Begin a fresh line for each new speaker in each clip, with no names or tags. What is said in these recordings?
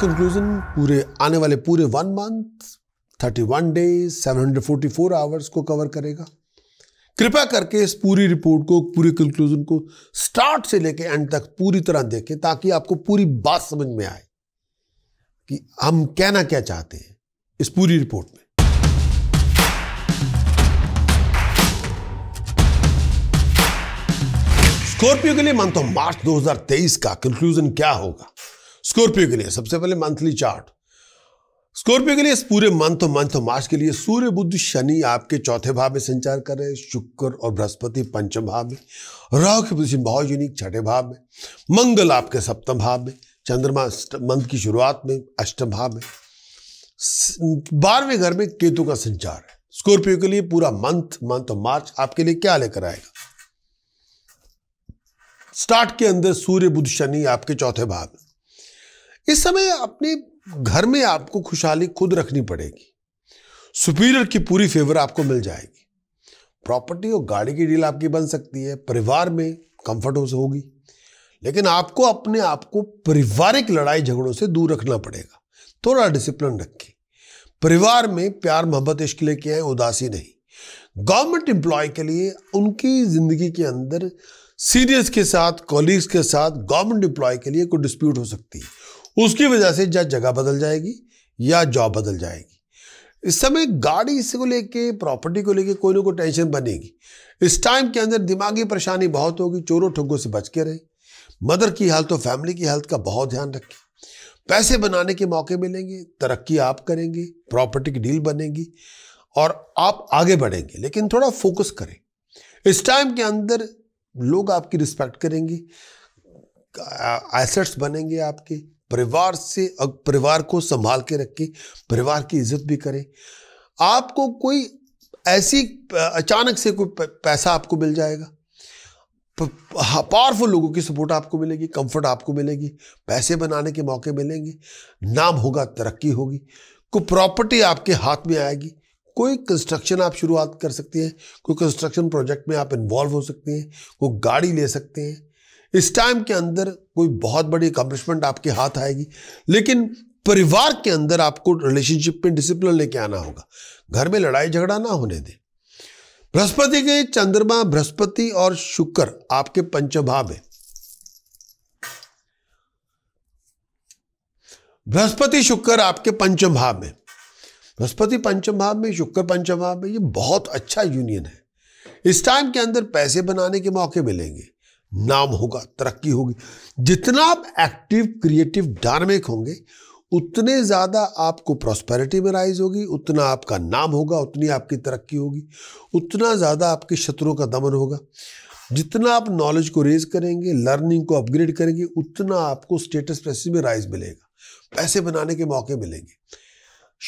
conclusion पूरे आने वाले पूरे one month thirty one days seven hundred forty four hours को कवर करेगा कृपया करके इस पूरी रिपोर्ट को पूरे कंक्लूजन को स्टार्ट से लेकर एंड तक पूरी तरह देखें ताकि आपको पूरी बात समझ में आए कि हम कहना क्या चाहते हैं इस पूरी रिपोर्ट में स्कॉर्पियो के लिए मंथ ऑफ मार्च 2023 का कंक्लूजन क्या होगा स्कॉर्पियो के लिए सबसे पहले मंथली चार्ट स्कॉर्पियो के लिए इस पूरे मंथ और मंथ और मार्च के लिए सूर्य बुद्ध शनि आपके चौथे भाव में संचार कर रहे हैं शुक्र और बृहस्पति पंचम भाव में राहु की पोजिशन बहुत यूनिक छठे भाव में मंगल आपके सप्तम भाव में चंद्रमा मंथ की शुरुआत में अष्टम भाव में बारहवें घर में केतु का संचार है स्कॉर्पियो के लिए पूरा मंथ मंथ और मार्च आपके लिए क्या लेकर आएगा स्टार्ट के अंदर सूर्य बुद्ध शनि आपके चौथे भाव में इस समय अपने घर में आपको खुशहाली खुद रखनी पड़ेगी सुपीरियर की पूरी फेवर आपको मिल जाएगी प्रॉपर्टी और गाड़ी की डील आपकी बन सकती है परिवार में कंफर्ट हो होगी लेकिन आपको अपने आप को पारिवारिक लड़ाई झगड़ों से दूर रखना पड़ेगा थोड़ा डिसिप्लिन रखें परिवार में प्यार मोहब्बत इश्क लेके आए उदासी नहीं गवर्नमेंट एम्प्लॉय के लिए उनकी ज़िंदगी के अंदर सीनियर्स के साथ कॉलीग्स के साथ गवर्नमेंट एम्प्लॉय के लिए कोई डिस्प्यूट हो सकती है उसकी वजह से या जगह बदल जाएगी या जॉब बदल जाएगी इस समय गाड़ी से को लेके प्रॉपर्टी को लेके कोई ना कोई टेंशन बनेगी इस टाइम के अंदर दिमागी परेशानी बहुत होगी चोरों ठगों से बच के रहें मदर की हेल्थ और फैमिली की हेल्थ का बहुत ध्यान रखें पैसे बनाने के मौके मिलेंगे तरक्की आप करेंगे प्रॉपर्टी की डील बनेगी और आप आगे बढ़ेंगे लेकिन थोड़ा फोकस करें इस टाइम के अंदर लोग आपकी रिस्पेक्ट करेंगे एसेट्स बनेंगे आपके परिवार से परिवार को संभाल के रखें परिवार की इज्जत भी करें आपको कोई ऐसी अचानक से कोई पैसा आपको मिल जाएगा पावरफुल हाँ, लोगों की सपोर्ट आपको मिलेगी कंफर्ट आपको मिलेगी पैसे बनाने के मौके मिलेंगे नाम होगा तरक्की होगी कोई प्रॉपर्टी आपके हाथ में आएगी कोई कंस्ट्रक्शन आप शुरुआत कर सकते हैं कोई कंस्ट्रक्शन प्रोजेक्ट में आप इन्वॉल्व हो सकते हैं कोई गाड़ी ले सकते हैं इस टाइम के अंदर कोई बहुत बड़ी अकम्पलिशमेंट आपके हाथ आएगी लेकिन परिवार के अंदर आपको रिलेशनशिप में डिसिप्लिन लेके आना होगा घर में लड़ाई झगड़ा ना होने दें बृहस्पति के चंद्रमा बृहस्पति और शुक्र आपके पंचभाव है बृहस्पति शुक्र आपके पंचम भाव में बृहस्पति पंचम भाव में शुक्र पंचम भाव में ये बहुत अच्छा यूनियन है इस टाइम के अंदर पैसे बनाने के मौके मिलेंगे नाम होगा तरक्की होगी जितना आप एक्टिव क्रिएटिव डायनामिक होंगे उतने ज़्यादा आपको प्रॉस्पेरिटी में राइज होगी उतना आपका नाम होगा उतनी आपकी तरक्की होगी उतना ज़्यादा आपके शत्रुओं का दमन होगा जितना आप नॉलेज को रेज करेंगे लर्निंग को अपग्रेड करेंगे उतना आपको स्टेटस प्रेसिस में राइज मिलेगा पैसे बनाने के मौके मिलेंगे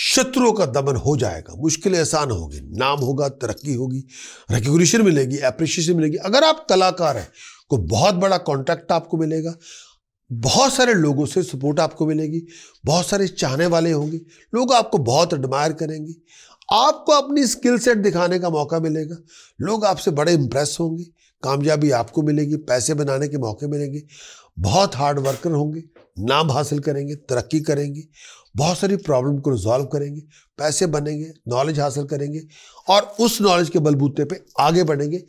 शत्रुओं का दमन हो जाएगा मुश्किलें आसान होगी नाम होगा तरक्की होगी रिकोगशन मिलेगी अप्रिशिएशन मिलेगी अगर आप कलाकार हैं को तो बहुत बड़ा कॉन्टैक्ट आपको मिलेगा बहुत सारे लोगों से सपोर्ट आपको मिलेगी बहुत सारे चाहने वाले होंगे लोग आपको बहुत एडमायर करेंगे आपको अपनी स्किल सेट दिखाने का मौका मिलेगा लोग आपसे बड़े इम्प्रेस होंगे कामयाबी आपको मिलेगी पैसे बनाने के मौके मिलेंगे बहुत हार्ड वर्कर होंगे नाम हासिल करेंगे तरक्की करेंगे बहुत सारी प्रॉब्लम को रिजॉल्व करेंगे पैसे बनेंगे नॉलेज हासिल करेंगे और उस नॉलेज के बलबूते पे आगे बढ़ेंगे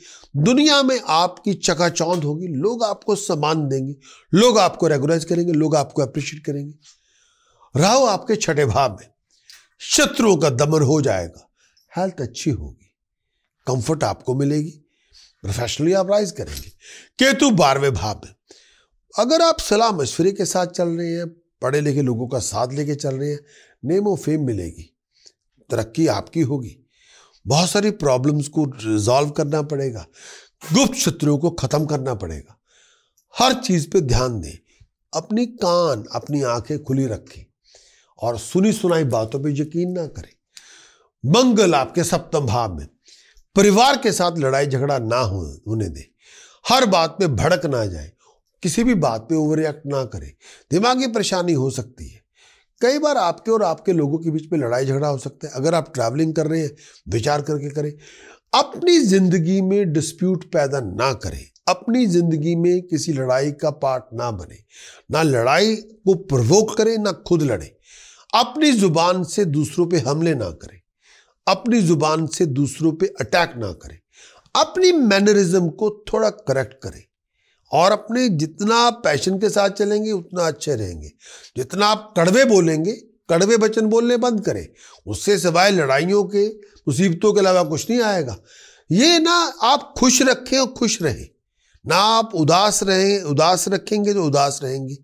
दुनिया में आपकी चकाचौंध होगी लोग आपको सम्मान देंगे लोग आपको रेगुलाइज करेंगे लोग आपको अप्रिशिएट करेंगे राहु आपके छठे भाव में शत्रुओं का दमन हो जाएगा हेल्थ अच्छी होगी कंफर्ट आपको मिलेगी प्रोफेशनली आप राइज करेंगे केतु बारहवें भाव में अगर आप सलाह मशवरे के साथ चल रहे हैं पढ़े लिखे लोगों का साथ लेके चल रहे हैं नेम और फेम मिलेगी तरक्की आपकी होगी बहुत सारी प्रॉब्लम्स को रिजॉल्व करना पड़ेगा गुप्त शत्रुओं को ख़त्म करना पड़ेगा हर चीज़ पे ध्यान दें अपनी कान अपनी आंखें खुली रखें और सुनी सुनाई बातों पे यकीन ना करें मंगल आपके सप्तम भाव में परिवार के साथ लड़ाई झगड़ा ना हो होने दें हर बात पे भड़क ना जाए किसी भी बात पे ओवर एक्ट ना करें दिमागी परेशानी हो सकती है कई बार आपके और आपके लोगों के बीच में लड़ाई झगड़ा हो सकता है अगर आप ट्रैवलिंग कर रहे हैं विचार करके करें अपनी ज़िंदगी में डिस्प्यूट पैदा ना करें अपनी ज़िंदगी में किसी लड़ाई का पार्ट ना बने ना लड़ाई को प्रवोक करें ना खुद लड़ें अपनी ज़ुबान से दूसरों पे हमले ना करें अपनी जुबान से दूसरों पे अटैक ना करें अपनी मैनरिज्म को थोड़ा करेक्ट करें और अपने जितना आप पैशन के साथ चलेंगे उतना अच्छे रहेंगे जितना आप कड़वे बोलेंगे कड़वे वचन बोलने बंद करें उससे सिवाय लड़ाइयों के मुसीबतों के अलावा कुछ नहीं आएगा ये ना आप खुश रखें और खुश रहें ना आप उदास रहें उदास रखेंगे तो उदास रहेंगे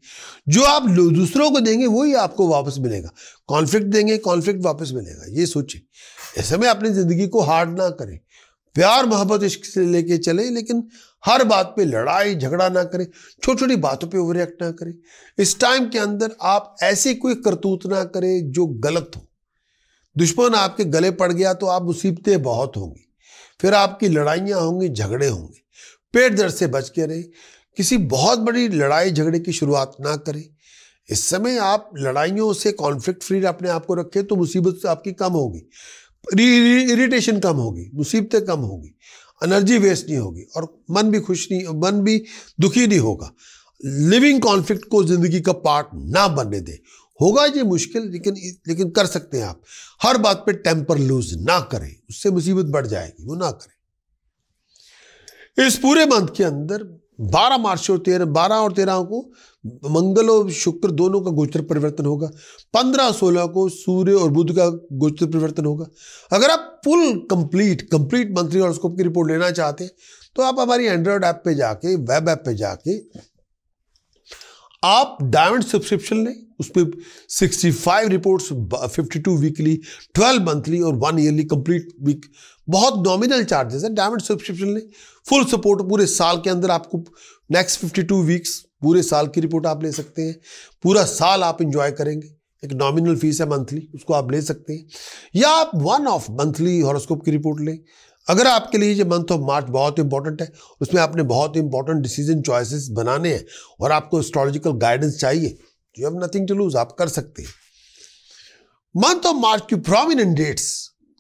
जो आप दूसरों को देंगे वही आपको वापस मिलेगा कॉन्फ्लिक्ट देंगे कॉन्फ्लिक्ट वापस मिलेगा ये सोचिए ऐसे में अपनी ज़िंदगी को हार्ड ना करें प्यार मोहब्बत इश्क से लेके चले लेकिन हर बात पे लड़ाई झगड़ा ना करें छोटी छोटी बातों पे ओवर एक्ट ना करें इस टाइम के अंदर आप ऐसी कोई करतूत ना करें जो गलत हो दुश्मन आपके गले पड़ गया तो आप मुसीबतें बहुत होंगी फिर आपकी लड़ाइयाँ होंगी झगड़े होंगे पेट दर्द से बच के रहें किसी बहुत बड़ी लड़ाई झगड़े की शुरुआत ना करें इस समय आप लड़ाइयों से कॉन्फ्लिक्ट फ्री अपने आप को रखें तो मुसीबत आपकी कम होगी इरिटेशन कम होगी मुसीबतें कम होगी एनर्जी वेस्ट नहीं होगी और मन भी खुश नहीं मन भी दुखी नहीं होगा लिविंग कॉन्फ्लिक्ट को ज़िंदगी का पार्ट ना बनने दें होगा ये मुश्किल लेकिन लेकिन कर सकते हैं आप हर बात पे टेम्पर लूज ना करें उससे मुसीबत बढ़ जाएगी वो ना करें इस पूरे मंथ के अंदर 12 मार्च और तेरह बारह और तेरह को मंगल और शुक्र दोनों का गोचर परिवर्तन होगा पंद्रह सोलह को सूर्य और बुध का गोचर परिवर्तन होगा अगर आप full complete complete monthly horoscope की रिपोर्ट लेना चाहते हैं तो आप हमारी एंड्रॉयड ऐप पे जाके वेब ऐप पे जाके आप डायमंड सब्सक्रिप्शन लें उसमें 65 रिपोर्ट्स 52 वीकली 12 मंथली और वन ईयरली कंप्लीट वीक बहुत नॉमिनल चार्जेस है डायमंड सब्सक्रिप्शन लें फुल सपोर्ट पूरे साल के अंदर आपको नेक्स्ट 52 वीक्स पूरे साल की रिपोर्ट आप ले सकते हैं पूरा साल आप इंजॉय करेंगे एक नॉमिनल फीस है मंथली उसको आप ले सकते हैं या आप वन ऑफ मंथली हॉरोस्कोप की रिपोर्ट लें अगर आपके लिए ये मंथ ऑफ मार्च बहुत इंपॉर्टेंट है उसमें आपने बहुत इंपॉर्टेंट डिसीजन चॉइसेस बनाने हैं और आपको एस्ट्रोलॉजिकल गाइडेंस चाहिए you have nothing to lose आप कर सकते हैं मंथ ऑफ मार्च की प्रोमिनेंट डेट्स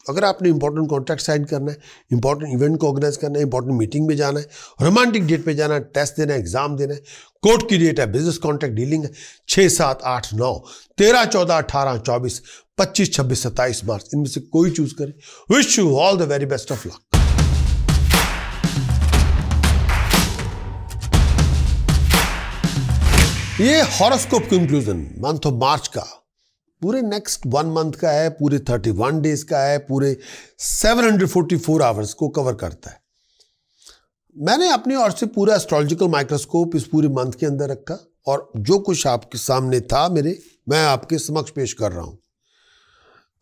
अगर आपने इंपॉर्टेंट कॉन्ट्रैक्ट साइन करना है इंपॉर्टेंट इवेंट को ऑर्गेनाइज करना है इंपॉर्टेंट मीटिंग में जाना है रोमांटिक डेट पे जाना है टेस्ट देना है एग्जाम देना है कोर्ट की डेट है बिजनेस कॉन्ट्रैक्ट डीलिंग है छः सात आठ नौ तेरह चौदह अठारह चौबीस पच्चीस छब्बीस सत्ताईस मार्च इनमें से कोई चूज करें wish you all the very best of luck ये horoscope conclusion month of March का पूरे नेक्स्ट वन मंथ का है पूरे थर्टी वन डेज का है पूरे seven hundred forty four hours को कवर करता है मैंने अपनी ओर से पूरा एस्ट्रोलॉजिकल माइक्रोस्कोप इस पूरे मंथ के अंदर रखा और जो कुछ आपके सामने था मेरे मैं आपके समक्ष पेश कर रहा हूं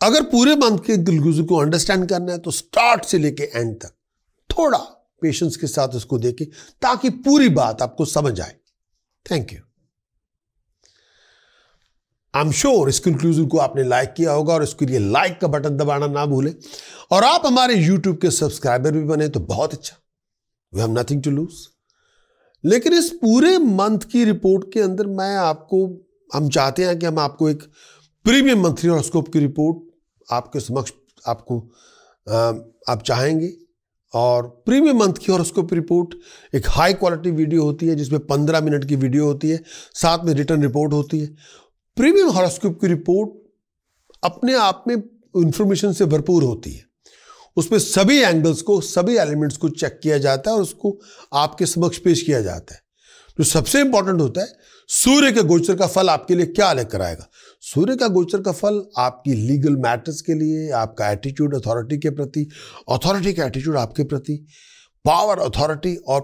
अगर पूरे मंथ के गुलगुजू को अंडरस्टैंड करना है तो स्टार्ट से लेके एंड तक थोड़ा पेशेंस के साथ उसको देखें ताकि पूरी बात आपको समझ आए thank you I am sure इस कंक्लूजन को आपने लाइक किया होगा और इसके लिए लाइक का बटन दबाना ना भूलें और आप हमारे यूट्यूब के सब्सक्राइबर भी बने तो बहुत अच्छा we have nothing to lose लेकिन इस पूरे मंथ की रिपोर्ट के अंदर मैं आपको हम चाहते हैं कि हम आपको एक प्रीमियम मंथली हॉरोस्कोप की रिपोर्ट आपके समक्ष आपको आप चाहेंगे और प्रीमियम मंथ की और उसको रिपोर्ट एक हाई क्वालिटी वीडियो होती है जिसमें पंद्रह मिनट की वीडियो होती है साथ में रिटर्न रिपोर्ट होती है प्रीमियम हॉरोस्कोप की रिपोर्ट अपने आप में इंफॉर्मेशन से भरपूर होती है उसमें सभी एंगल्स को सभी एलिमेंट्स को चेक किया जाता है और उसको आपके समक्ष पेश किया जाता है जो सबसे इंपॉर्टेंट होता है सूर्य के गोचर का फल आपके लिए क्या लेकर आएगा सूर्य का गोचर का फल आपकी लीगल मैटर्स के लिए आपका एटीट्यूड अथॉरिटी के प्रति अथॉरिटी का एटीट्यूड आपके प्रति पावर अथॉरिटी और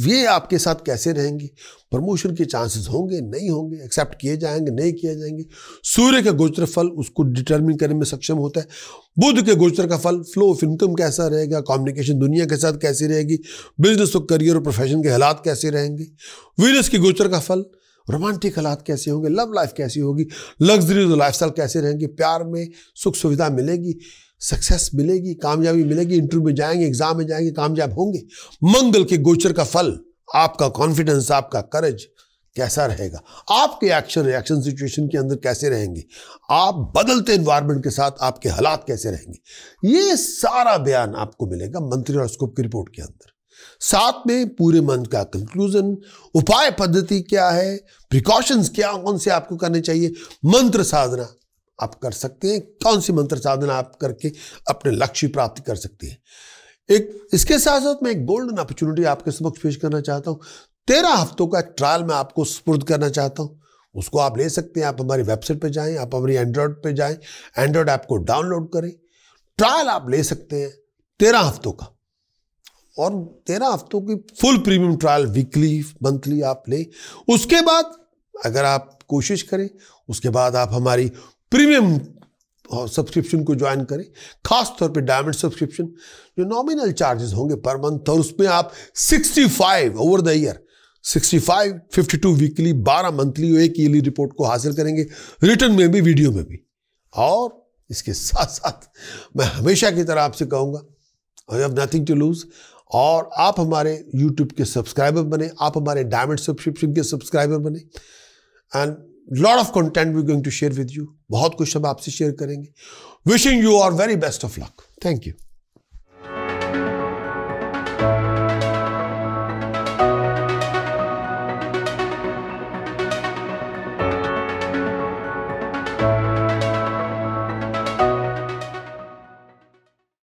वे आपके साथ कैसे रहेंगी प्रमोशन के चांसेस होंगे नहीं होंगे एक्सेप्ट किए जाएंगे नहीं किए जाएंगे सूर्य का गोचर फल उसको डिटर्मिन करने में सक्षम होता है बुद्ध के गोचर का फल फ्लो ऑफ इनकम कैसा रहेगा कम्युनिकेशन दुनिया के साथ कैसी रहेगी बिजनेस और करियर और प्रोफेशन के हालात कैसे रहेंगे वीरस के गोचर का फल रोमांटिक हालात कैसे होंगे लव लाइफ कैसी होगी लग्जरी लाइफ स्टाइल कैसे रहेंगे प्यार में सुख सुविधा मिलेगी सक्सेस मिलेगी कामयाबी मिलेगी इंटरव्यू में जाएंगे एग्जाम में जाएंगे कामयाब होंगे मंगल के गोचर का फल आपका कॉन्फिडेंस आपका करज कैसा रहेगा आपके एक्शन रिएक्शन सिचुएशन के अंदर कैसे रहेंगे आप बदलते इन्वायरमेंट के साथ आपके हालात कैसे रहेंगे ये सारा बयान आपको मिलेगा मंत्री और स्कोप की रिपोर्ट के अंदर साथ में पूरे मंथ का कंक्लूजन उपाय पद्धति क्या है प्रिकॉशंस क्या कौन से आपको करने चाहिए मंत्र साधना आप कर सकते हैं कौन सी मंत्र साधना आप करके अपने लक्ष्य प्राप्ति कर सकते हैं एक इसके साथ साथ मैं एक गोल्डन अपॉर्चुनिटी आपके समक्ष पेश करना चाहता हूं तेरह हफ्तों का ट्रायल मैं आपको स्पुर्द करना चाहता हूं उसको आप ले सकते हैं आप हमारी वेबसाइट पर जाएं आप हमारी एंड्रॉयड पर जाएं एंड्रॉयड ऐप को डाउनलोड करें ट्रायल आप ले सकते हैं तेरह हफ्तों का और तेरह हफ्तों की full premium trial weekly monthly आप लें उसके बाद अगर आप कोशिश करें उसके बाद आप हमारी प्रीमियम सब्सक्रिप्शन uh, को ज्वाइन करें खास तौर पे डायमंड सब्सक्रिप्शन जो नॉमिनल चार्जेस होंगे पर मंथ और उसमें आप 65 over the year 65, 52 weekly 12 monthly और एक ईयरली रिपोर्ट को हासिल करेंगे रिटर्न में भी वीडियो में भी और इसके साथ साथ मैं हमेशा की तरह आपसे कहूँगा I have nothing to lose और आप हमारे यूट्यूब के सब्सक्राइबर बने आप हमारे डायमंड सब्सक्रिप्शन के सब्सक्राइबर बने and lot of content we're going to share with you बहुत कुछ हम आपसे शेयर करेंगे wishing you our very best of luck thank you